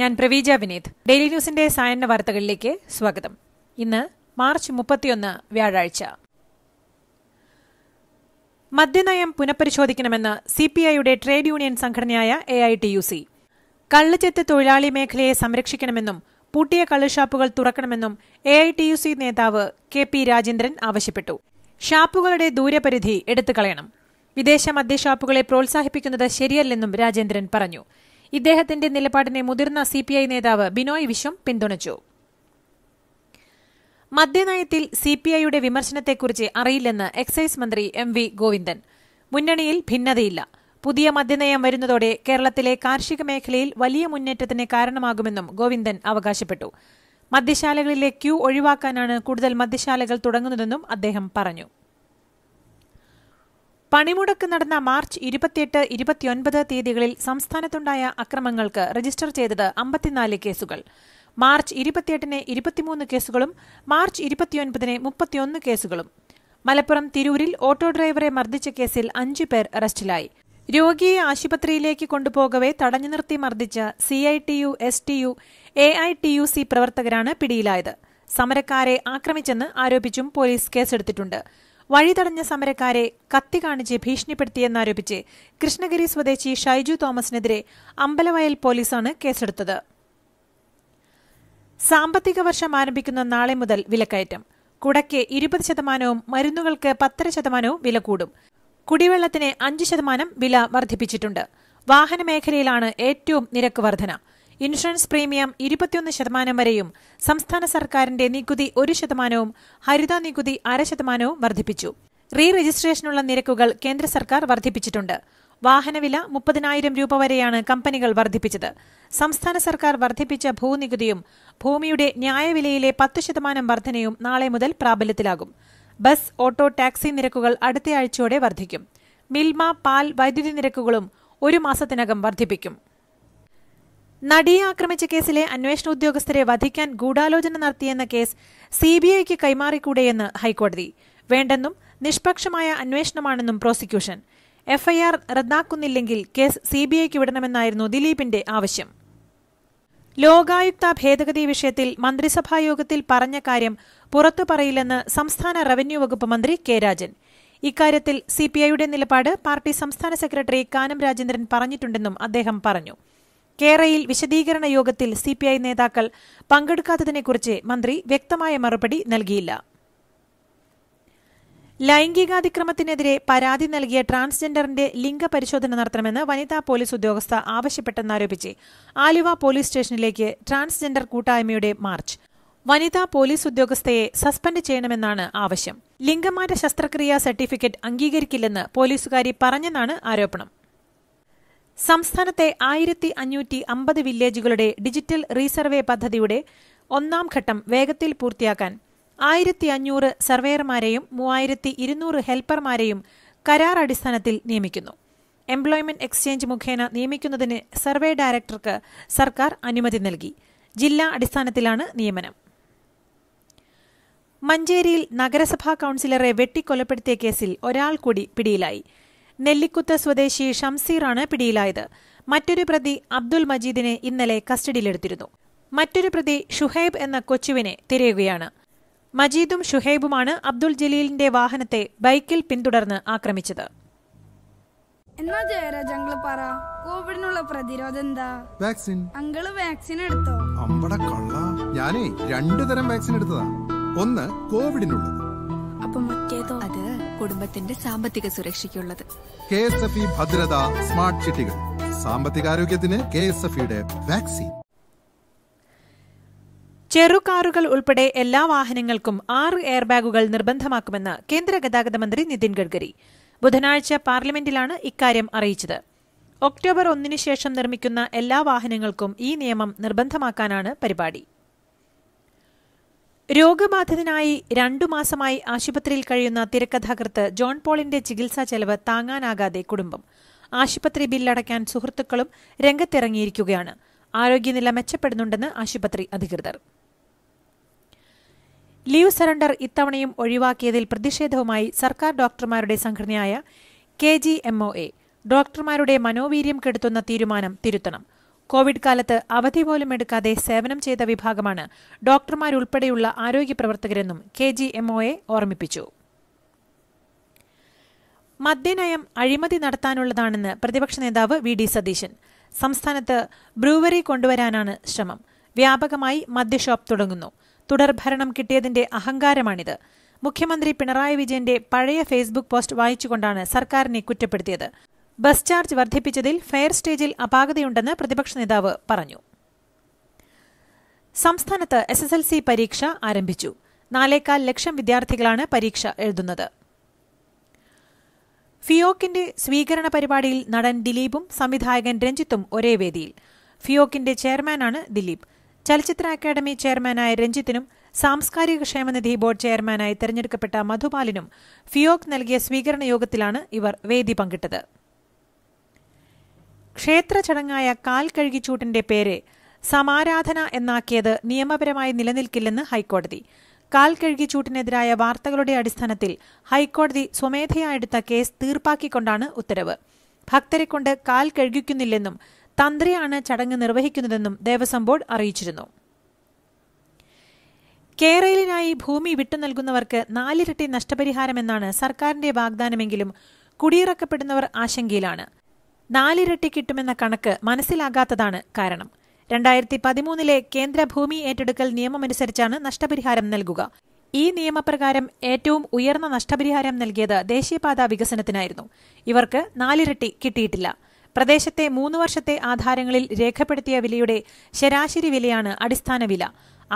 ഞാൻ പ്രവീജ വിനീത് ഡെയിലി ന്യൂസിന്റെ സായന്ന വാർത്തകളിലേക്ക് സ്വാഗതം ഇന്ന് മാർച്ച് മുപ്പത്തിയൊന്ന് വ്യാഴാഴ്ച മദ്യനയം പുനഃപരിശോധിക്കണമെന്ന് സിപിഐയുടെ ട്രേഡ് യൂണിയൻ സംഘടനയായ A I T U C കള്ളുചെത്ത് തൊഴിലാളി മേഖലയെ സംരക്ഷിക്കണമെന്നും പൂട്ടിയ കള്ളുഷാപ്പുകൾ തുറക്കണമെന്നും A I T U C നേതാവ് കെ പി രാജേന്ദ്രൻ ആവശ്യപ്പെട്ടു ഷാപ്പുകളുടെ ദൂരപരിധി എടുത്തുകളയണം വിദേശ മദ്യഷാപ്പുകളെ പ്രോത്സാഹിപ്പിക്കുന്നത് ശരിയല്ലെന്നും രാജേന്ദ്രൻ പറഞ്ഞു ഇദ്ദേഹത്തിന്റെ നിലപാടിനെ മുതിർന്ന സി പി ഐ നേതാവ് ബിനോയ് വിശ്വം പിന്തുണച്ചു മദ്യനയത്തിൽ സി പി ഐയുടെ വിമർശനത്തെക്കുറിച്ച് അറിയില്ലെന്ന് എക്സൈസ് മന്ത്രി എം വി ഗോവിന്ദൻ മുന്നണിയിൽ ഭിന്നതയില്ല പുതിയ മദ്യനയം വരുന്നതോടെ കേരളത്തിലെ കാർഷിക മേഖലയിൽ വലിയ മുന്നേറ്റത്തിന് കാരണമാകുമെന്നും ഗോവിന്ദൻ അവകാശപ്പെട്ടു മദ്യശാലകളിലെ ക്യൂ ഒഴിവാക്കാനാണ് കൂടുതൽ മദ്യശാലകൾ തുടങ്ങുന്നതെന്നും അദ്ദേഹം പറഞ്ഞു പണിമുടക്ക് നടന്ന മാർച്ച് ഇരുപത്തിയെട്ട് ഇരുപത്തിയൊൻപത് തീയതികളിൽ സംസ്ഥാനത്തുണ്ടായ അക്രമങ്ങൾക്ക് രജിസ്റ്റർ ചെയ്തത് അമ്പത്തിനാല് കേസുകൾ മാർച്ച് ഇരുപത്തിയെട്ടിന് ഇരുപത്തിമൂന്ന് കേസുകളും മാർച്ച് ഇരുപത്തിയൊൻപതിന് മുപ്പത്തിയൊന്ന് കേസുകളും മലപ്പുറം തിരൂരിൽ ഓട്ടോ ഡ്രൈവറെ മർദ്ദിച്ച കേസിൽ അഞ്ചു പേർ അറസ്റ്റിലായി രോഗിയെ ആശുപത്രിയിലേക്ക് കൊണ്ടുപോകവെ തടഞ്ഞു നിർത്തി മർദ്ദിച്ച CITU S T U A I T U C പ്രവർത്തകരാണ് പിടിയിലായത് സമരക്കാരെ ആക്രമിച്ചെന്ന് ആരോപിച്ചും പോലീസ് കേസെടുത്തിട്ടു വഴിതടഞ്ഞ സമരക്കാരെ കത്തി കാണിച്ച് ഭീഷണിപ്പെടുത്തിയെന്നാരോപിച്ച് കൃഷ്ണഗിരി സ്വദേശി ഷൈജു തോമസിനെതിരെ അമ്പലവയൽ പോലീസാണ് കേസെടുത്തത് സാമ്പത്തിക വർഷം ആരംഭിക്കുന്ന നാളെ മുതൽ വിലക്കയറ്റം കുടയ്ക്ക് ഇരുപത് ശതമാനവും മരുന്നുകൾക്ക് പത്തര ശതമാനവും വില കൂടും കുടിവെള്ളത്തിന് അഞ്ച് ശതമാനം വില വർദ്ധിപ്പിച്ചിട്ടുണ്ട് വാഹനമേഖലയിലാണ് ഏറ്റവും നിരക്ക് വർധന ഇൻഷുറൻസ് പ്രീമിയം ഇരുപത്തിയൊന്ന് ശതമാനം വരെയും സംസ്ഥാന സർക്കാരിന്റെ നികുതി ഒരു ശതമാനവും ഹരിത നികുതി അര ശതമാനവും വർദ്ധിപ്പിച്ചു റീ രജിസ്ട്രേഷനുള്ള നിരക്കുകൾ കേന്ദ്ര സർക്കാർ വർദ്ധിപ്പിച്ചിട്ടുണ്ട് വാഹനവില മുപ്പതിനായിരം രൂപ വരെയാണ് കമ്പനികൾ വർദ്ധിപ്പിച്ചത് സംസ്ഥാന സർക്കാർ വർദ്ധിപ്പിച്ച ഭൂനികുതിയും ഭൂമിയുടെ ന്യായവിലയിലെ പത്ത് ശതമാനം വർധനയും നാളെ മുതൽ പ്രാബല്യത്തിലാകും ബസ് ഓട്ടോ ടാക്സി നിരക്കുകൾ അടുത്തയാഴ്ചയോടെ വർദ്ധിക്കും മിൽമ പാൽ വൈദ്യുതി നിരക്കുകളും ഒരു മാസത്തിനകം വർദ്ധിപ്പിക്കും നടിയെ ആക്രമിച്ച കേസിലെ അന്വേഷണ ഉദ്യോഗസ്ഥരെ വധിക്കാൻ ഗൂഢാലോചന നടത്തിയെന്ന കേസ് സി ബി ഐക്ക് കൈമാറിക്കൂടെയെന്ന് ഹൈക്കോടതി വേണ്ടെന്നും നിഷ്പക്ഷമായ അന്വേഷണമാണെന്നും പ്രോസിക്യൂഷൻ എഫ്ഐആർ റദ്ദാക്കുന്നില്ലെങ്കിൽ കേസ് സി ബി ഐക്ക് വിടണമെന്നായിരുന്നു ദിലീപിന്റെ ആവശ്യം ലോകായുക്ത ഭേദഗതി വിഷയത്തിൽ മന്ത്രിസഭായോഗത്തിൽ പറഞ്ഞ കാര്യം പുറത്തു പറയില്ലെന്ന് സംസ്ഥാന റവന്യൂ വകുപ്പ് മന്ത്രി കെ രാജൻ ഇക്കാര്യത്തിൽ സിപിഐയുടെ നിലപാട് പാർട്ടി സംസ്ഥാന സെക്രട്ടറി കാനം രാജേന്ദ്രൻ പറഞ്ഞിട്ടുണ്ടെന്നും അദ്ദേഹം പറഞ്ഞു കേരയിൽ വിശദീകരണ യോഗത്തിൽ സിപിഐ നേതാക്കൾ പങ്കെടുക്കാത്തതിനെക്കുറിച്ച് മന്ത്രി വ്യക്തമായ മറുപടി നൽകിയില്ല ലൈംഗികാതിക്രമത്തിനെതിരെ പരാതി നൽകിയ ട്രാൻസ്ജെൻഡറിന്റെ ലിംഗപരിശോധന നടത്തണമെന്ന് വനിതാ പോലീസ് ഉദ്യോഗസ്ഥ ആവശ്യപ്പെട്ടെന്നാരോപിച്ച് ആലുവ പോലീസ് സ്റ്റേഷനിലേക്ക് ട്രാൻസ്ജെൻഡർ കൂട്ടായ്മയുടെ മാർച്ച് വനിതാ പോലീസ് ഉദ്യോഗസ്ഥയെ സസ്പെൻഡ് ചെയ്യണമെന്നാണ് ആവശ്യം ലിംഗമാറ്റ ശസ്ത്രക്രിയാ സർട്ടിഫിക്കറ്റ് അംഗീകരിക്കില്ലെന്ന് പോലീസുകാരി പറഞ്ഞെന്നാണ് ആരോപണം സംസ്ഥാനത്തെ ആയിരത്തി അഞ്ഞൂറ്റി അമ്പത് വില്ലേജുകളുടെ ഡിജിറ്റൽ റീസർവേ പദ്ധതിയുടെ ഒന്നാം ഘട്ടം വേഗത്തിൽ പൂർത്തിയാക്കാൻ ആയിരത്തി അഞ്ഞൂറ് സർവേയർമാരെയും മൂവായിരത്തി ഇരുന്നൂറ് ഹെൽപ്പർമാരെയും കരാർ അടിസ്ഥാനത്തിൽ നിയമിക്കുന്നു എംപ്ലോയ്മെന്റ് എക്സ്ചേഞ്ച് മുഖേന നിയമിക്കുന്നതിന് സർവേ ഡയറക്ടർക്ക് സർക്കാർ അനുമതി നൽകി ജില്ലാ അടിസ്ഥാനത്തിലാണ് നിയമനം മഞ്ചേരിയിൽ നഗരസഭാ കൌൺസിലറെ വെട്ടിക്കൊലപ്പെടുത്തിയ കേസിൽ ഒരാൾ കൂടി പിടിയിലായി നെല്ലിക്കുത്ത് സ്വദേശി ഷംസീറാണ് പിടിയിലായത് മറ്റൊരു പ്രതി അബ്ദുൽ മജീദിനെ ഇന്നലെ കസ്റ്റഡിയിലെടുത്തിരുന്നു മറ്റൊരു പ്രതി ഷുഹൈബ് എന്ന കൊച്ചുവിനെ തിരയുകയാണ് മജീദും ഷുഹൈബുമാണ് അബ്ദുൽ ജലീലിന്റെ വാഹനത്തെ ബൈക്കിൽ പിന്തുടർന്ന് ആക്രമിച്ചത് എന്നാ ജയരാജ് പറ കോവിഡിനുള്ള പ്രതിരോധം എന്താ വാക്സിൻ അങ്കിള് വാക്സിൻ എടുത്തോ അമ്പട കള്ള ഞാനേ രണ്ടു തരം വാക്സിൻ എടുത്തതാ ഒന്ന് കോവിഡിനുള്ളത് അപ്പൊ മറ്റേതോ അത് കുടുംബത്തിന്റെ സാമ്പത്തിക സുരക്ഷയ്ക്കുള്ളത് കെ എസ് എഫ് ഇ ഭദ്രത സ്മാർട്ട് ചിട്ടികൾ സാമ്പത്തികാരോഗ്യത്തിന് കെ എസ് എഫ് ഇയുടെ വാക്സിൻ ചെറുകാറുകൾ ഉൾപ്പെടെ എല്ലാ വാഹനങ്ങൾക്കും ആറ് ബാഗുകൾ നിർബന്ധമാക്കുമെന്ന് കേന്ദ്ര ഗതാഗത മന്ത്രി നിതിൻ ഗഡ്കരി ബുധനാഴ്ച പാർലമെന്റിലാണ് ഇക്കാര്യം അറിയിച്ചത് ഒക്ടോബർ ഒന്നിനു ശേഷം നിർമ്മിക്കുന്ന എല്ലാ വാഹനങ്ങൾക്കും ഈ നിയമം നിർബന്ധമാക്കാനാണ് പരിപാടി രോഗബാധിതനായി രണ്ടു മാസമായി ആശുപത്രിയിൽ കഴിയുന്ന തിരക്കഥാകൃത്ത് ജോൺ പോളിന്റെ ചികിത്സാ ചെലവ് താങ്ങാനാകാതെ കുടുംബം ആശുപത്രി ബില്ലടയ്ക്കാൻ സുഹൃത്തുക്കളും രംഗത്തിറങ്ങിയിരിക്കുകയാണ് ആരോഗ്യനില മെച്ചപ്പെടുന്നുണ്ടെന്ന് ആശുപത്രി അധികൃതർ ലീവ് സറണ്ടർ ഇത്തവണയും ഒഴിവാക്കിയതിൽ പ്രതിഷേധവുമായി സർക്കാർ ഡോക്ടർമാരുടെ സംഘടനയായ K G M O A ഡോക്ടർമാരുടെ മനോവീര്യം കെടുത്തുന്ന തീരുമാനം തിരുത്തണം കോവിഡ് കാലത്ത് അവധി പോലും എടുക്കാതെ സേവനം ചെയ്ത വിഭാഗമാണ് ഡോക്ടർമാരുൾപ്പെടെയുള്ള ആരോഗ്യ പ്രവർത്തകരെന്നും കെ ജി എം എ ഓർമ്മിപ്പിച്ചു മദ്യനയം അഴിമതി നടത്താനുള്ളതാണെന്ന് പ്രതിപക്ഷ നേതാവ് വി ഡി സതീശൻ സംസ്ഥാനത്ത് ബ്രൂവറി കൊണ്ടുവരാനാണ് ശ്രമം വ്യാപകമായി മദ്യഷോപ്പ് തുടങ്ങുന്നു തുടർഭരണം കിട്ടിയതിന്റെ അഹങ്കാരമാണിത് മുഖ്യമന്ത്രി പിണറായി വിജയന്റെ പഴയ ഫേസ്ബുക്ക് പോസ്റ്റ് വായിച്ചുകൊണ്ടാണ് സർക്കാരിനെ കുറ്റപ്പെടുത്തിയത് ബസ് ചാർജ് വർദ്ധിപ്പിച്ചതിൽ ഫെയർ സ്റ്റേജിൽ അപാകതയുണ്ടെന്ന് പ്രതിപക്ഷ നേതാവ് പറഞ്ഞു സംസ്ഥാനത്ത് എസ് എസ് എൽ സി പരീക്ഷ ആരംഭിച്ചു നാലേകാൽ ലക്ഷം വിദ്യാർത്ഥികളാണ് പരീക്ഷ എഴുതുന്നത് ഫിയോക്കിന്റെ സ്വീകരണ പരിപാടിയിൽ നടൻ ദിലീപും സംവിധായകൻ രഞ്ജിത്തും ഒരേ വേദിയിൽ ഫിയോക്കിന്റെ ചെയർമാനാണ് ദിലീപ് ചലച്ചിത്ര അക്കാദമി ചെയർമാനായ രഞ്ജിത്തിനും സാംസ്കാരിക ക്ഷേമനിധി ബോർഡ് ചെയർമാനായി തെരഞ്ഞെടുക്കപ്പെട്ട മധുപാലിനും ഫിയോക് നൽകിയ സ്വീകരണ യോഗത്തിലാണ് ഇവർ വേദി പങ്കിട്ടത് ക്ഷേത്ര ചടങ്ങായ കാൽ കഴുകിച്ചൂട്ടിന്റെ പേര് സമാരാധന എന്നാക്കിയത് നിയമപരമായി നിലനിൽക്കില്ലെന്ന് ഹൈക്കോടതി കാൽ കഴുകിച്ചൂട്ടിനെതിരായ വാർത്തകളുടെ അടിസ്ഥാനത്തിൽ ഹൈക്കോടതി സ്വമേധയാ എടുത്ത കേസ് തീർപ്പാക്കിക്കൊണ്ടാണ് ഉത്തരവ് ഭക്തരെ കൊണ്ട് കാൽ കഴുകിക്കുന്നില്ലെന്നും തന്ത്രിയാണ് ചടങ്ങ് നിർവഹിക്കുന്നതെന്നും ദേവസ്വം ബോർഡ് അറിയിച്ചിരുന്നു കേരളിനായി ഭൂമി വിട്ടു നൽകുന്നവർക്ക് നാലിരട്ടി നഷ്ടപരിഹാരമെന്നാണ് സർക്കാരിന്റെ വാഗ്ദാനമെങ്കിലും കുടിയിറക്കപ്പെടുന്നവർ ആശങ്കയിലാണ് നാലിരട്ടി കിട്ടുമെന്ന കണക്ക് മനസ്സിലാകാത്തതാണ് കാരണം രണ്ടായിരത്തി പതിമൂന്നിലെ കേന്ദ്ര ഭൂമി ഏറ്റെടുക്കൽ നിയമമനുസരിച്ചാണ് നഷ്ടപരിഹാരം നൽകുക ഈ നിയമപ്രകാരം ഏറ്റവും ഉയർന്ന നഷ്ടപരിഹാരം നൽകിയത് ദേശീയപാത വികസനത്തിനായിരുന്നു ഇവർക്ക് നാലിരട്ടി കിട്ടിയിട്ടില്ല പ്രദേശത്തെ മൂന്ന് വർഷത്തെ ആധാരങ്ങളിൽ രേഖപ്പെടുത്തിയ വിലയുടെ ശരാശരി വിലയാണ് അടിസ്ഥാന വില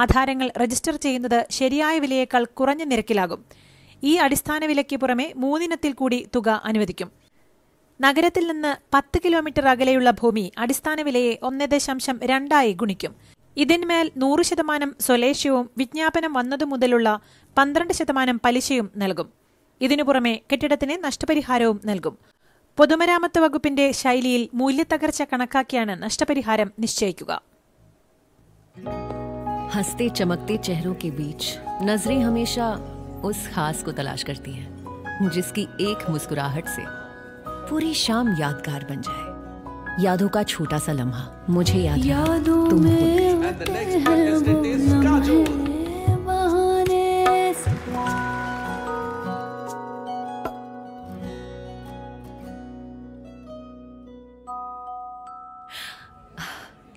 ആധാരങ്ങൾ രജിസ്റ്റർ ചെയ്യുന്നത് ശരിയായ വിലയേക്കാൾ കുറഞ്ഞ നിരക്കിലാകും ഈ അടിസ്ഥാന വിലയ്ക്ക് പുറമെ മൂന്നിനത്തിൽ കൂടി തുക അനുവദിക്കും നഗരത്തിൽ നിന്ന് പത്ത് കിലോമീറ്റർ അകലെയുള്ള ഭൂമി അടിസ്ഥാന വിലയെ ഒന്ന് ദശാംശം രണ്ടായി ഗുണിക്കും ഇതിന്മേൽ നൂറ് ശതമാനം സ്വലേശ്യവും വിജ്ഞാപനം വന്നതു മുതലുള്ള പന്ത്രണ്ട് ശതമാനം പലിശയും നൽകും ഇതിനു പുറമെ കെട്ടിടത്തിന് നഷ്ടപരിഹാരവും നൽകും പൊതുമരാമത്ത് വകുപ്പിന്റെ ശൈലിയിൽ മൂല്യത്തകർച്ച കണക്കാക്കിയാണ് നഷ്ടപരിഹാരം നിശ്ചയിക്കുക हंसते चमकते चेहरों के बीच नजरें हमेशा उस खास को तलाश करती हैं एक मुस्कुराहट से पूरी शाम यादगार बन जाए यादों का छोटा सा लम्हा मुझे याद यादों में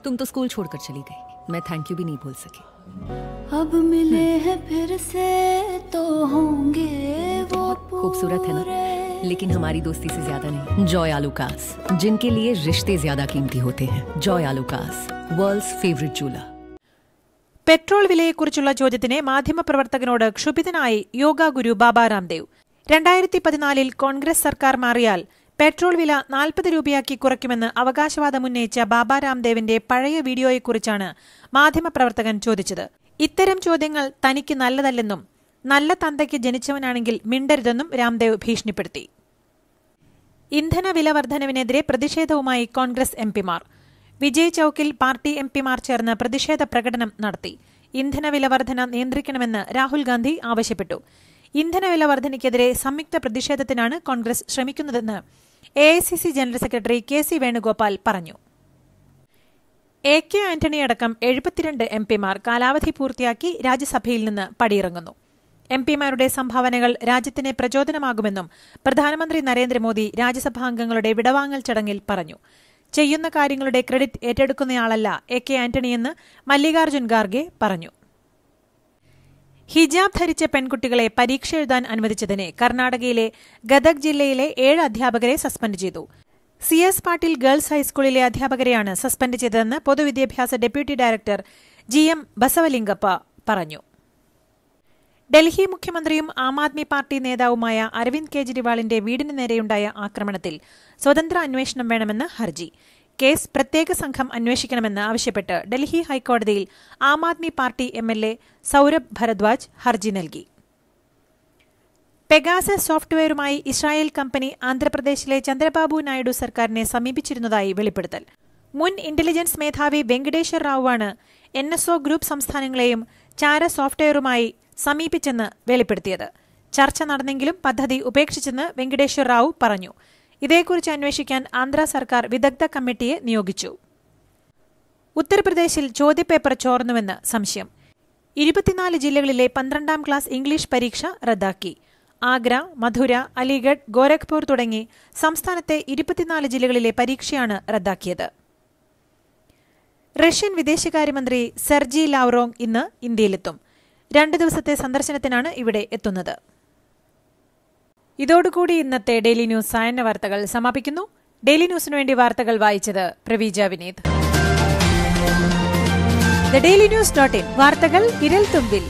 तुम तो स्कूल छोड़कर चली गई मैं थैंक यू भी नहीं बोल सकी अब मिले हैं फिर से तो होंगे वो खूबसूरत है ना लेकिन हमारी दोस्ती से ज्यादा नहीं जॉय आलूकास जिनके लिए रिश्ते ज्यादा कीमती होते हैं जॉय आलूकास വേൾഡ്സ് ഫേവറിറ്റ് ജൂല പെട്രോൾ വിലയെക്കുറിച്ചുള്ള ചോദ്യത്തിന് മാധ്യമപ്രവർത്തകനോട് ക്ഷുഭിതനായി യോഗ ഗുരു രാംദേവ് രണ്ടായിരത്തി പതിനാലിൽ കോൺഗ്രസ് സർക്കാർ മാറിയാൽ പെട്രോൾ വില നാൽപ്പത് രൂപയാക്കി കുറയ്ക്കുമെന്ന് അവകാശവാദം ഉന്നയിച്ച ബാബാ രാംദേവിന്റെ പഴയ വീഡിയോയെക്കുറിച്ചാണ് മാധ്യമപ്രവർത്തകൻ ചോദിച്ചത് ഇത്തരം ചോദ്യങ്ങൾ തനിക്ക് നല്ലതല്ലെന്നും നല്ല തന്തയ്ക്ക് ജനിച്ചവനാണെങ്കിൽ മിണ്ടരുതെന്നും രാംദേവ് ഭീഷണിപ്പെടുത്തി ഇന്ധന വില വർധനവിനെതിരെ പ്രതിഷേധവുമായി കോൺഗ്രസ് എംപിമാർ വിജയ് ചൌക്കിൽ പാർട്ടി എംപിമാർ ചേർന്ന് പ്രതിഷേധ പ്രകടനം നടത്തി ഇന്ധനവില വർധന നിയന്ത്രിക്കണമെന്ന് രാഹുൽ ഗാന്ധി ആവശ്യപ്പെട്ടു ഇന്ധനവില വർധനയ്ക്കെതിരെ സംയുക്ത പ്രതിഷേധത്തിനാണ് കോൺഗ്രസ് ശ്രമിക്കുന്നതെന്ന് A general secretary K C Venugopal പറഞ്ഞു എ കെ ആന്റണി അടക്കം എഴുപത്തിരണ്ട് എംപിമാർ കാലാവധി പൂർത്തിയാക്കി രാജ്യസഭയിൽ നിന്ന് പടിയിറങ്ങുന്നു എം പിമാരുടെ സംഭാവനകൾ രാജ്യത്തിന് പ്രചോദനമാകുമെന്നും പ്രധാനമന്ത്രി നരേന്ദ്രമോദി രാജ്യസഭാംഗങ്ങളുടെ വിടവാങ്ങൽ ചടങ്ങിൽ പറഞ്ഞു ചെയ്യുന്ന കാര്യങ്ങളുടെ ക്രെഡിറ്റ് ഏറ്റെടുക്കുന്നയാളല്ല എ കെ ആന്റണിയെന്ന് മല്ലികാർജ്ജുൻ ഖാർഗെ പറഞ്ഞു ഹിജാബ് ധരിച്ച പെൺകുട്ടികളെ പരീക്ഷ എഴുതാൻ അനുവദിച്ചതിനെ കർണാടകയിലെ ഗദഗ് ജില്ലയിലെ ഏഴ് അധ്യാപകരെ സസ്പെൻഡ് ചെയ്തു സി എസ് പാട്ടീൽ ഗേൾസ് ഹൈസ്കൂളിലെ അധ്യാപകരെയാണ് സസ്പെൻഡ് ചെയ്തതെന്ന് പൊതുവിദ്യാഭ്യാസ deputy director G M Basavalingappa പറഞ്ഞു ഡൽഹി മുഖ്യമന്ത്രിയും ആം ആദ്മി പാർട്ടി നേതാവുമായ അരവിന്ദ് കെജ്രിവാളിന്റെ വീടിന് നേരെയുണ്ടായ ആക്രമണത്തിൽ സ്വതന്ത്ര അന്വേഷണം വേണമെന്ന് ഹർജി കേസ് പ്രത്യേക സംഘം അന്വേഷിക്കണമെന്ന് ആവശ്യപ്പെട്ട് ഡൽഹി ഹൈക്കോടതിയിൽ Aam Aadmi party M L A Saurabh Bharadwaj ഹർജി നൽകി പെഗാസ സോഫ്റ്റ്വെയറുമായി ഇസ്രായേൽ കമ്പനി ആന്ധ്രാപ്രദേശിലെ ചന്ദ്രബാബു നായിഡു സർക്കാരിനെ സമീപിച്ചിരുന്നതായി വെളിപ്പെടുത്തൽ മുൻ ഇന്റലിജൻസ് മേധാവി വെങ്കടേശ്വർ റാവുവാണ് എൻ എസ് ഒ ഗ്രൂപ്പ് സംസ്ഥാനങ്ങളെയും ചാര സോഫ്റ്റ്വെയറുമായി സമീപിച്ചെന്ന് വെളിപ്പെടുത്തിയത് ചർച്ച നടന്നെങ്കിലും പദ്ധതി ഉപേക്ഷിച്ചെന്ന് വെങ്കടേശ്വർ റാവു പറഞ്ഞു ഇതേക്കുറിച്ച് അന്വേഷിക്കാൻ ആന്ധ്ര സർക്കാർ വിദഗ്ധ കമ്മിറ്റിയെ നിയോഗിച്ചു ഉത്തർപ്രദേശിൽ ചോദ്യപേപ്പർ ചോർന്നുവെന്ന് സംശയം ഇരുപത്തിനാല് ജില്ലകളിലെ പന്ത്രണ്ടാം ക്ലാസ് ഇംഗ്ലീഷ് പരീക്ഷ റദ്ദാക്കി ആഗ്ര മധുര അലിഗഡ് ഗോരഖ്പൂർ തുടങ്ങി സംസ്ഥാനത്തെ ഇരുപത്തിനാല് ജില്ലകളിലെ പരീക്ഷയാണ് റദ്ദാക്കിയത് റഷ്യൻ വിദേശകാര്യമന്ത്രി സെർജി ലാവ്റോങ് ഇന്ന് ഇന്ത്യയിലെത്തും രണ്ട് ദിവസത്തെ സന്ദർശനത്തിനാണ് ഇവിടെ എത്തുന്നത് ഇതോടുകൂടി ഇന്നത്തെ ഡെയിലി ന്യൂസ് സായന്ന വാർത്തകൾ സമാപിക്കുന്നു ഡെയിലി ന്യൂസിനു വേണ്ടി വാർത്തകൾ വായിച്ചത് Praveeja Vineeth the daily news dot in വാർത്തകൾ ഇരൽ തുമ്പിൽ